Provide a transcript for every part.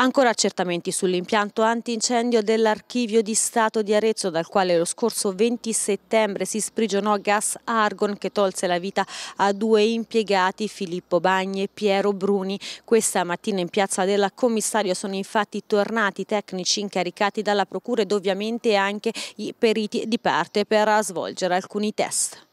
Ancora accertamenti sull'impianto antincendio dell'archivio di Stato di Arezzo dal quale lo scorso 20 settembre si sprigionò gas argon che tolse la vita a due impiegati Filippo Bagni e Piero Bruni. Questa mattina in piazza della commissaria sono infatti tornati i tecnici incaricati dalla procura ed ovviamente anche i periti di parte per svolgere alcuni test.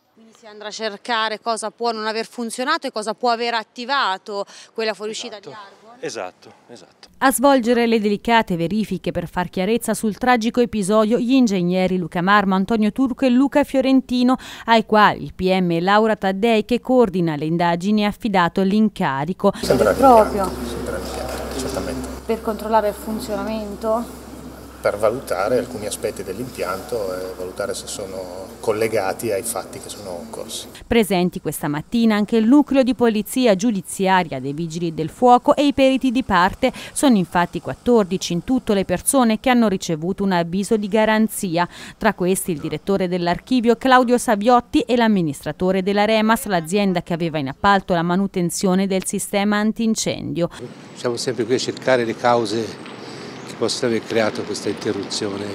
Si andrà a cercare cosa può non aver funzionato e cosa può aver attivato quella fuoriuscita esatto. di Argon? Esatto, esatto. A svolgere le delicate verifiche per far chiarezza sul tragico episodio gli ingegneri Luca Marmo, Antonio Turco e Luca Fiorentino, ai quali il PM Laura Taddei che coordina le indagini ha affidato l'incarico. Sembra proprio. Sembra per controllare il funzionamento per valutare alcuni aspetti dell'impianto e valutare se sono collegati ai fatti che sono occorsi. Presenti questa mattina anche il nucleo di polizia giudiziaria dei vigili del fuoco e i periti di parte. Sono infatti 14 in tutto le persone che hanno ricevuto un avviso di garanzia. Tra questi il direttore dell'archivio Claudio Saviotti e l'amministratore della Remas, l'azienda che aveva in appalto la manutenzione del sistema antincendio. Siamo sempre qui a cercare le cause si possa aver creato questa interruzione.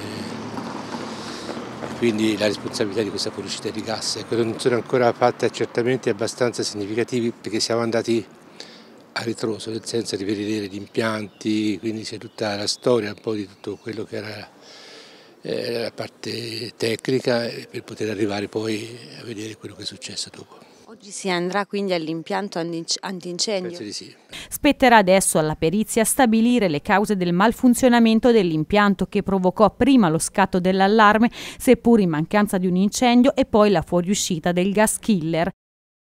Quindi la responsabilità di questa fuoriuscita di gas. Ecco, non sono ancora fatte accertamenti abbastanza significativi perché siamo andati a ritroso, nel senso di vedere gli impianti, quindi c'è tutta la storia un po' di tutto quello che era eh, la parte tecnica eh, per poter arrivare poi a vedere quello che è successo dopo si andrà quindi all'impianto antincendio? Penso di sì. Spetterà adesso alla perizia stabilire le cause del malfunzionamento dell'impianto che provocò prima lo scatto dell'allarme, seppur in mancanza di un incendio, e poi la fuoriuscita del gas killer.